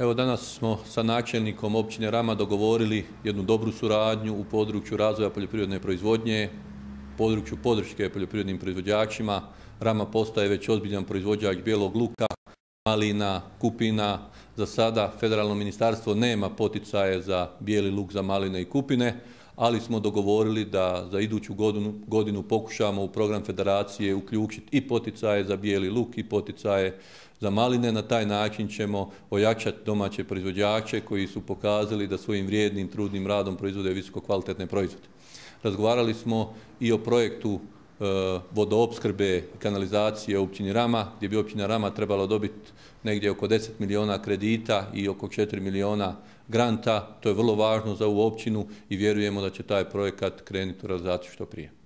Evo danas smo sa načelnikom općine Rama dogovorili jednu dobru suradnju u području razvoja poljoprivredne proizvodnje, području podrške poljoprivrednim proizvođačima. Rama postaje već ozbiljan proizvođač bijelog luka, malina, kupina. Za sada federalno ministarstvo nema poticaje za bijeli luk, za maline i kupine ali smo dogovorili da za iduću godinu, godinu pokušamo u program federacije uključiti i poticaje za bijeli luk i poticaje za maline. Na taj način ćemo ojačati domaće proizvođače koji su pokazali da svojim vrijednim, trudnim radom proizvode visoko kvalitetne proizvode. Razgovarali smo i o projektu E, vodoopskrbe i kanalizacije u općini Rama, gdje bi općina Rama trebala dobiti negdje oko 10 miliona kredita i oko 4 miliona granta. To je vrlo važno za ovu općinu i vjerujemo da će taj projekat krenuti u realizaciju što prije.